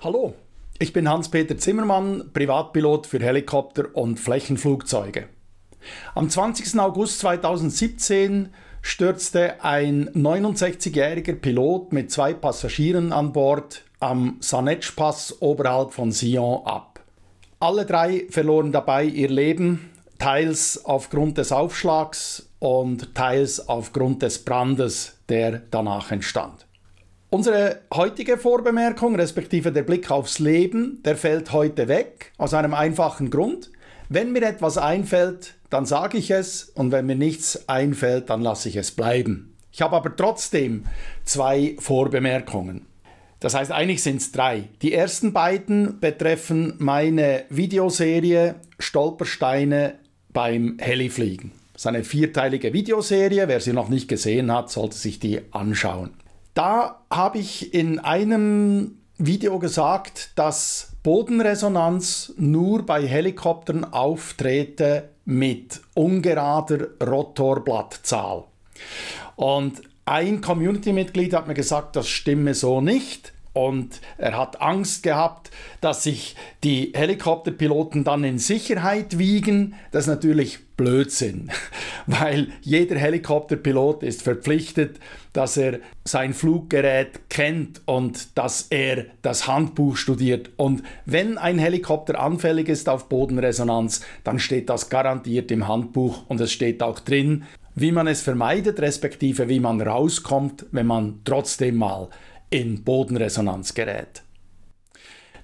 Hallo, ich bin Hans-Peter Zimmermann, Privatpilot für Helikopter und Flächenflugzeuge. Am 20. August 2017 stürzte ein 69-jähriger Pilot mit zwei Passagieren an Bord am Sanetsch-Pass oberhalb von Sion ab. Alle drei verloren dabei ihr Leben, teils aufgrund des Aufschlags und teils aufgrund des Brandes, der danach entstand. Unsere heutige Vorbemerkung, respektive der Blick aufs Leben, der fällt heute weg, aus einem einfachen Grund. Wenn mir etwas einfällt, dann sage ich es und wenn mir nichts einfällt, dann lasse ich es bleiben. Ich habe aber trotzdem zwei Vorbemerkungen. Das heißt, eigentlich sind es drei. Die ersten beiden betreffen meine Videoserie Stolpersteine beim Helifliegen. Das ist eine vierteilige Videoserie. Wer sie noch nicht gesehen hat, sollte sich die anschauen. Da habe ich in einem Video gesagt, dass Bodenresonanz nur bei Helikoptern auftrete mit ungerader Rotorblattzahl. Und ein Community-Mitglied hat mir gesagt, das stimme so nicht und er hat Angst gehabt, dass sich die Helikopterpiloten dann in Sicherheit wiegen. Das ist natürlich Blödsinn, weil jeder Helikopterpilot ist verpflichtet, dass er sein Fluggerät kennt und dass er das Handbuch studiert. Und wenn ein Helikopter anfällig ist auf Bodenresonanz, dann steht das garantiert im Handbuch und es steht auch drin, wie man es vermeidet, respektive wie man rauskommt, wenn man trotzdem mal in Bodenresonanz gerät.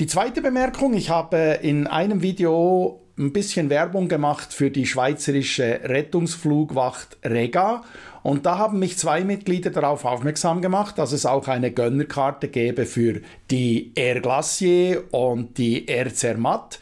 Die zweite Bemerkung, ich habe in einem Video ein bisschen Werbung gemacht für die schweizerische Rettungsflugwacht Rega und da haben mich zwei Mitglieder darauf aufmerksam gemacht, dass es auch eine Gönnerkarte gäbe für die Air Glacier und die Air Zermatt.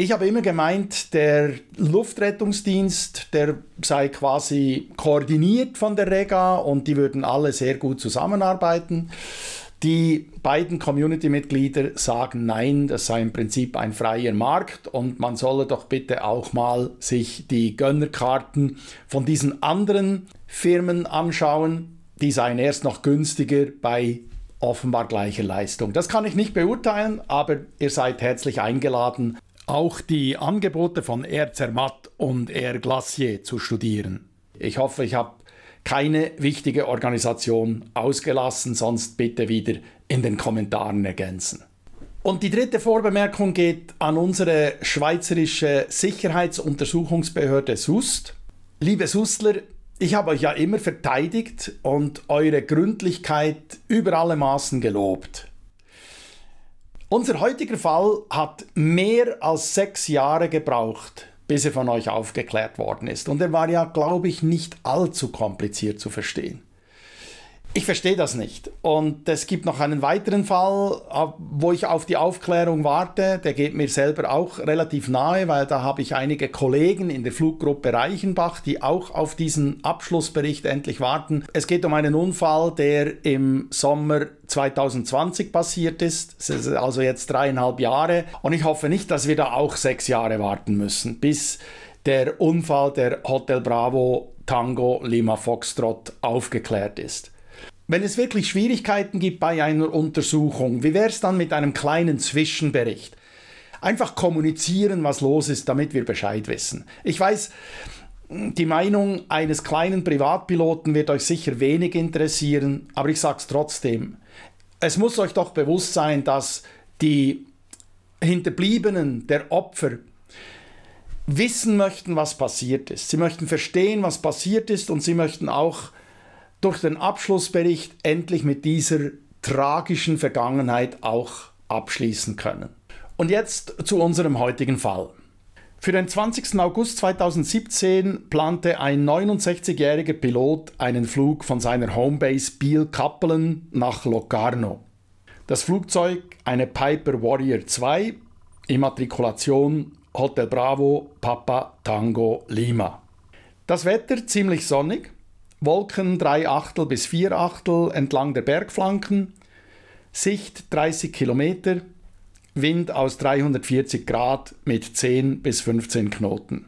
Ich habe immer gemeint, der Luftrettungsdienst, der sei quasi koordiniert von der Rega und die würden alle sehr gut zusammenarbeiten. Die beiden Community-Mitglieder sagen nein, das sei im Prinzip ein freier Markt und man solle doch bitte auch mal sich die Gönnerkarten von diesen anderen Firmen anschauen. Die seien erst noch günstiger bei offenbar gleicher Leistung. Das kann ich nicht beurteilen, aber ihr seid herzlich eingeladen, auch die Angebote von Air Zermatt und Air Glacier zu studieren. Ich hoffe, ich habe keine wichtige Organisation ausgelassen, sonst bitte wieder in den Kommentaren ergänzen. Und die dritte Vorbemerkung geht an unsere schweizerische Sicherheitsuntersuchungsbehörde SUST. Liebe SUSTler, ich habe euch ja immer verteidigt und eure Gründlichkeit über alle Maßen gelobt. Unser heutiger Fall hat mehr als sechs Jahre gebraucht, bis er von euch aufgeklärt worden ist. Und er war ja, glaube ich, nicht allzu kompliziert zu verstehen ich verstehe das nicht. Und es gibt noch einen weiteren Fall, wo ich auf die Aufklärung warte. Der geht mir selber auch relativ nahe, weil da habe ich einige Kollegen in der Fluggruppe Reichenbach, die auch auf diesen Abschlussbericht endlich warten. Es geht um einen Unfall, der im Sommer 2020 passiert ist. Es ist also jetzt dreieinhalb Jahre. Und ich hoffe nicht, dass wir da auch sechs Jahre warten müssen, bis der Unfall der Hotel Bravo Tango Lima Foxtrot aufgeklärt ist. Wenn es wirklich Schwierigkeiten gibt bei einer Untersuchung, wie wäre es dann mit einem kleinen Zwischenbericht? Einfach kommunizieren, was los ist, damit wir Bescheid wissen. Ich weiß, die Meinung eines kleinen Privatpiloten wird euch sicher wenig interessieren, aber ich sage es trotzdem. Es muss euch doch bewusst sein, dass die Hinterbliebenen der Opfer wissen möchten, was passiert ist. Sie möchten verstehen, was passiert ist und sie möchten auch durch den Abschlussbericht endlich mit dieser tragischen Vergangenheit auch abschließen können. Und jetzt zu unserem heutigen Fall. Für den 20. August 2017 plante ein 69-jähriger Pilot einen Flug von seiner Homebase Biel-Kappelen nach Locarno. Das Flugzeug, eine Piper Warrior 2, Immatrikulation Hotel Bravo Papa Tango Lima. Das Wetter ziemlich sonnig, Wolken 3 Achtel bis 4 Achtel entlang der Bergflanken, Sicht 30 Kilometer, Wind aus 340 Grad mit 10 bis 15 Knoten.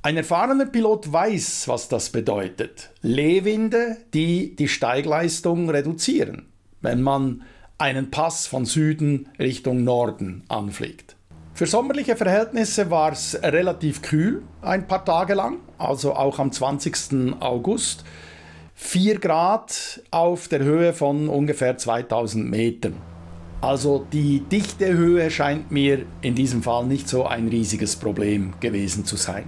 Ein erfahrener Pilot weiß, was das bedeutet. Lehwinde, die die Steigleistung reduzieren, wenn man einen Pass von Süden Richtung Norden anfliegt. Für sommerliche Verhältnisse war es relativ kühl ein paar Tage lang, also auch am 20. August. 4 Grad auf der Höhe von ungefähr 2000 Metern. Also die dichte Höhe scheint mir in diesem Fall nicht so ein riesiges Problem gewesen zu sein.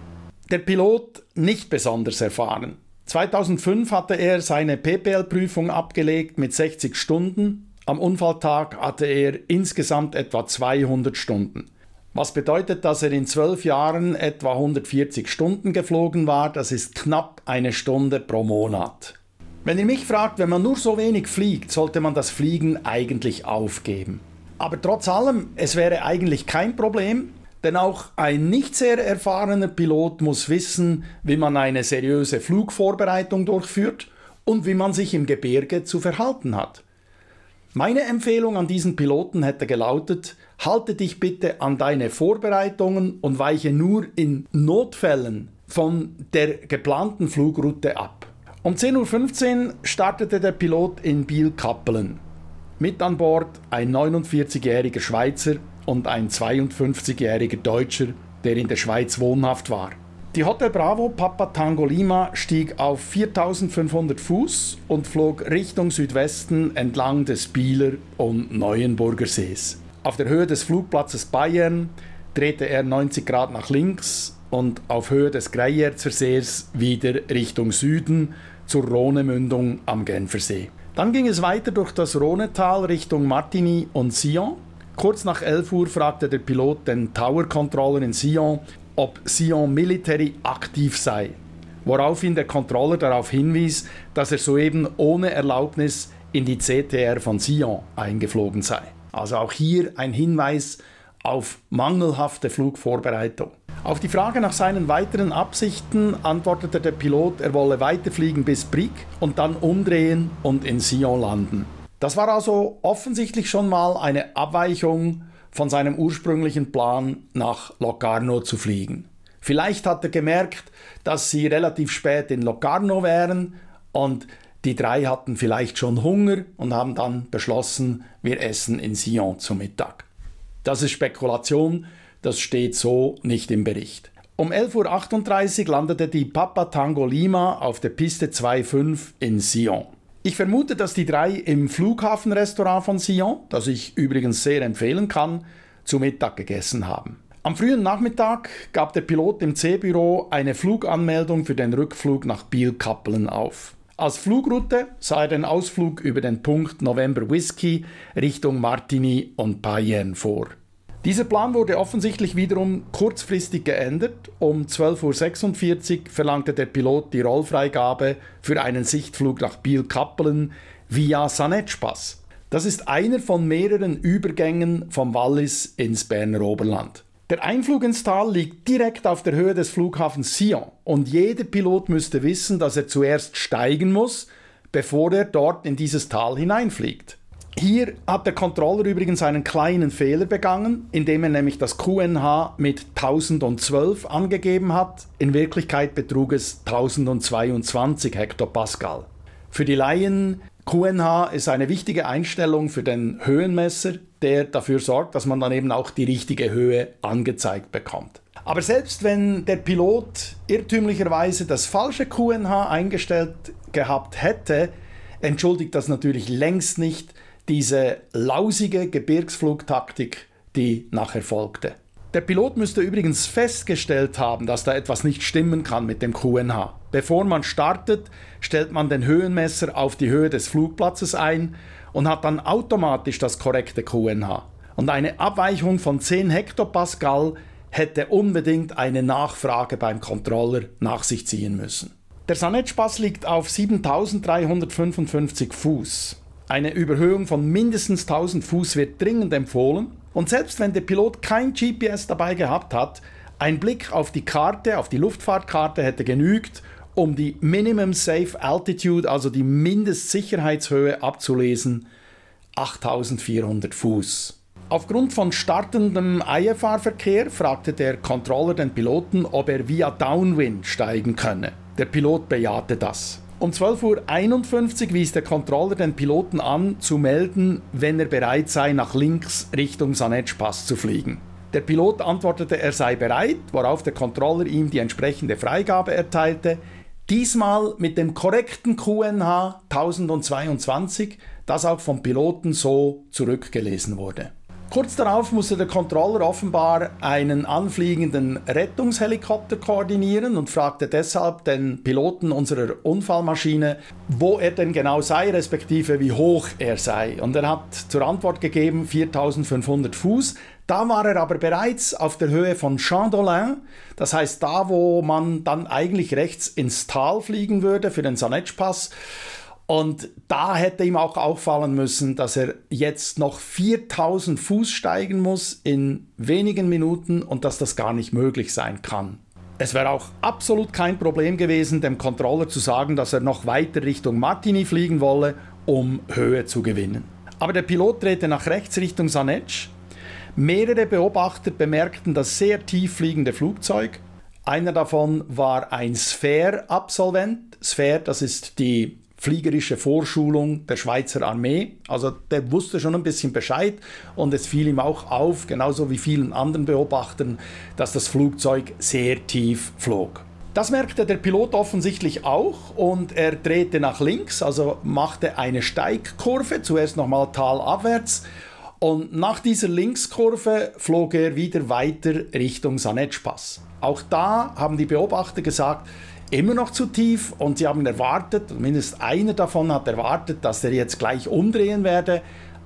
Der Pilot nicht besonders erfahren. 2005 hatte er seine PPL-Prüfung abgelegt mit 60 Stunden. Am Unfalltag hatte er insgesamt etwa 200 Stunden. Was bedeutet, dass er in zwölf Jahren etwa 140 Stunden geflogen war? Das ist knapp eine Stunde pro Monat. Wenn ihr mich fragt, wenn man nur so wenig fliegt, sollte man das Fliegen eigentlich aufgeben. Aber trotz allem, es wäre eigentlich kein Problem, denn auch ein nicht sehr erfahrener Pilot muss wissen, wie man eine seriöse Flugvorbereitung durchführt und wie man sich im Gebirge zu verhalten hat. Meine Empfehlung an diesen Piloten hätte gelautet, halte dich bitte an deine Vorbereitungen und weiche nur in Notfällen von der geplanten Flugroute ab. Um 10.15 Uhr startete der Pilot in Biel-Kappelen. Mit an Bord ein 49-jähriger Schweizer und ein 52-jähriger Deutscher, der in der Schweiz wohnhaft war. Die Hotel Bravo Papa Tango Lima stieg auf 4500 Fuß und flog Richtung Südwesten entlang des Bieler und Neuenburger Sees. Auf der Höhe des Flugplatzes Bayern drehte er 90 Grad nach links und auf Höhe des Greyerzer Sees wieder Richtung Süden zur Rhone-Mündung am Genfersee. Dann ging es weiter durch das Rhonetal Richtung Martigny und Sion. Kurz nach 11 Uhr fragte der Pilot den Tower Controller in Sion, ob Sion Military aktiv sei, woraufhin der Controller darauf hinwies, dass er soeben ohne Erlaubnis in die CTR von Sion eingeflogen sei. Also auch hier ein Hinweis auf mangelhafte Flugvorbereitung. Auf die Frage nach seinen weiteren Absichten antwortete der Pilot, er wolle weiterfliegen bis Brig und dann umdrehen und in Sion landen. Das war also offensichtlich schon mal eine Abweichung von seinem ursprünglichen Plan, nach Locarno zu fliegen. Vielleicht hat er gemerkt, dass sie relativ spät in Locarno wären und die drei hatten vielleicht schon Hunger und haben dann beschlossen, wir essen in Sion zu Mittag. Das ist Spekulation, das steht so nicht im Bericht. Um 11.38 Uhr landete die Papa Tango Lima auf der Piste 2.5 in Sion. Ich vermute, dass die drei im Flughafenrestaurant von Sion, das ich übrigens sehr empfehlen kann, zu Mittag gegessen haben. Am frühen Nachmittag gab der Pilot im C-Büro eine Fluganmeldung für den Rückflug nach Biel-Kappelen auf. Als Flugroute sah er den Ausflug über den Punkt November Whisky Richtung Martini und Payerne vor. Dieser Plan wurde offensichtlich wiederum kurzfristig geändert. Um 12.46 Uhr verlangte der Pilot die Rollfreigabe für einen Sichtflug nach Biel-Kappelen via Sanetschpass. Das ist einer von mehreren Übergängen vom Wallis ins Berner Oberland. Der Einflug ins Tal liegt direkt auf der Höhe des Flughafens Sion und jeder Pilot müsste wissen, dass er zuerst steigen muss, bevor er dort in dieses Tal hineinfliegt. Hier hat der Controller übrigens einen kleinen Fehler begangen, indem er nämlich das QNH mit 1012 angegeben hat. In Wirklichkeit betrug es 1022 Hektopascal. Für die Laien, QNH ist eine wichtige Einstellung für den Höhenmesser, der dafür sorgt, dass man dann eben auch die richtige Höhe angezeigt bekommt. Aber selbst wenn der Pilot irrtümlicherweise das falsche QNH eingestellt gehabt hätte, entschuldigt das natürlich längst nicht, diese lausige Gebirgsflugtaktik, die nachher folgte. Der Pilot müsste übrigens festgestellt haben, dass da etwas nicht stimmen kann mit dem QNH. Bevor man startet, stellt man den Höhenmesser auf die Höhe des Flugplatzes ein und hat dann automatisch das korrekte QNH. Und eine Abweichung von 10 Hektopascal hätte unbedingt eine Nachfrage beim Controller nach sich ziehen müssen. Der Sanetspass liegt auf 7355 Fuß. Eine Überhöhung von mindestens 1000 Fuß wird dringend empfohlen und selbst wenn der Pilot kein GPS dabei gehabt hat, ein Blick auf die Karte, auf die Luftfahrtkarte hätte genügt, um die Minimum Safe Altitude, also die Mindestsicherheitshöhe abzulesen, 8400 Fuß. Aufgrund von startendem IFR-Verkehr fragte der Controller den Piloten, ob er via Downwind steigen könne. Der Pilot bejahte das. Um 12.51 Uhr wies der Controller den Piloten an, zu melden, wenn er bereit sei, nach links Richtung Pass zu fliegen. Der Pilot antwortete, er sei bereit, worauf der Controller ihm die entsprechende Freigabe erteilte. Diesmal mit dem korrekten QNH 1022, das auch vom Piloten so zurückgelesen wurde. Kurz darauf musste der Controller offenbar einen anfliegenden Rettungshelikopter koordinieren und fragte deshalb den Piloten unserer Unfallmaschine, wo er denn genau sei, respektive wie hoch er sei. Und er hat zur Antwort gegeben 4500 Fuß. Da war er aber bereits auf der Höhe von Chandolin, das heißt da, wo man dann eigentlich rechts ins Tal fliegen würde für den Sanetsch-Pass. Und da hätte ihm auch auffallen müssen, dass er jetzt noch 4000 Fuß steigen muss in wenigen Minuten und dass das gar nicht möglich sein kann. Es wäre auch absolut kein Problem gewesen, dem Controller zu sagen, dass er noch weiter Richtung Martini fliegen wolle, um Höhe zu gewinnen. Aber der Pilot drehte nach rechts Richtung Sanetsch. Mehrere Beobachter bemerkten das sehr tief fliegende Flugzeug. Einer davon war ein Sphere-Absolvent. Sphere, das ist die fliegerische Vorschulung der Schweizer Armee. Also der wusste schon ein bisschen Bescheid und es fiel ihm auch auf, genauso wie vielen anderen Beobachtern, dass das Flugzeug sehr tief flog. Das merkte der Pilot offensichtlich auch und er drehte nach links, also machte eine Steigkurve, zuerst nochmal talabwärts und nach dieser Linkskurve flog er wieder weiter Richtung Sanetschpass. Auch da haben die Beobachter gesagt, immer noch zu tief und sie haben erwartet, mindestens einer davon hat erwartet, dass er jetzt gleich umdrehen werde,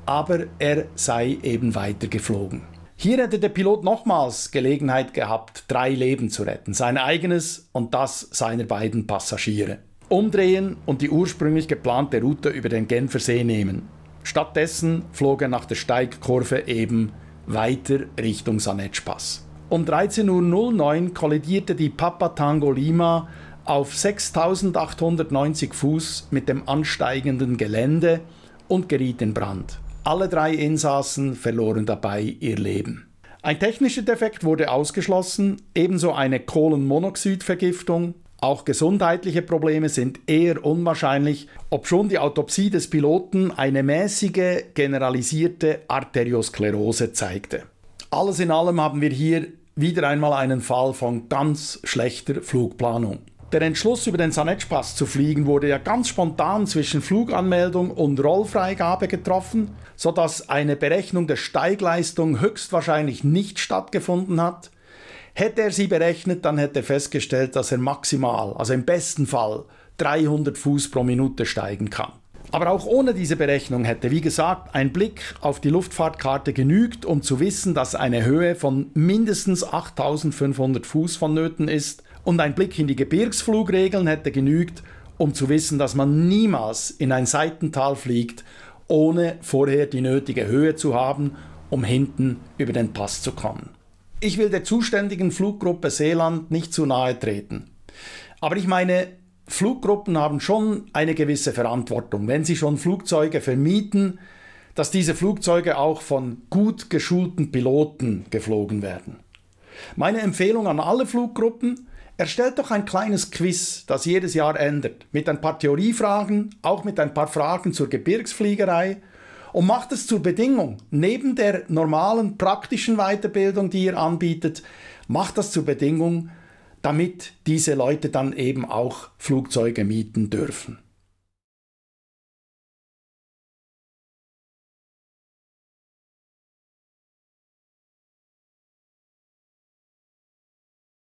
aber er sei eben weiter geflogen. Hier hätte der Pilot nochmals Gelegenheit gehabt, drei Leben zu retten, sein eigenes und das seiner beiden Passagiere. Umdrehen und die ursprünglich geplante Route über den Genfersee nehmen. Stattdessen flog er nach der Steigkurve eben weiter Richtung Sanetschpass. Um 13.09 Uhr kollidierte die Papa Tango Lima auf 6890 Fuß mit dem ansteigenden Gelände und geriet in Brand. Alle drei Insassen verloren dabei ihr Leben. Ein technischer Defekt wurde ausgeschlossen, ebenso eine Kohlenmonoxidvergiftung. Auch gesundheitliche Probleme sind eher unwahrscheinlich, obschon die Autopsie des Piloten eine mäßige generalisierte Arteriosklerose zeigte. Alles in allem haben wir hier wieder einmal einen Fall von ganz schlechter Flugplanung. Der Entschluss, über den Sanetschpass zu fliegen, wurde ja ganz spontan zwischen Fluganmeldung und Rollfreigabe getroffen, sodass eine Berechnung der Steigleistung höchstwahrscheinlich nicht stattgefunden hat. Hätte er sie berechnet, dann hätte er festgestellt, dass er maximal, also im besten Fall, 300 Fuß pro Minute steigen kann. Aber auch ohne diese Berechnung hätte, wie gesagt, ein Blick auf die Luftfahrtkarte genügt, um zu wissen, dass eine Höhe von mindestens 8500 Fuß vonnöten ist, und ein Blick in die Gebirgsflugregeln hätte genügt, um zu wissen, dass man niemals in ein Seitental fliegt, ohne vorher die nötige Höhe zu haben, um hinten über den Pass zu kommen. Ich will der zuständigen Fluggruppe Seeland nicht zu nahe treten. Aber ich meine, Fluggruppen haben schon eine gewisse Verantwortung, wenn sie schon Flugzeuge vermieten, dass diese Flugzeuge auch von gut geschulten Piloten geflogen werden. Meine Empfehlung an alle Fluggruppen, Erstellt doch ein kleines Quiz, das jedes Jahr ändert, mit ein paar Theoriefragen, auch mit ein paar Fragen zur Gebirgsfliegerei und macht es zur Bedingung, neben der normalen praktischen Weiterbildung, die ihr anbietet, macht das zur Bedingung, damit diese Leute dann eben auch Flugzeuge mieten dürfen.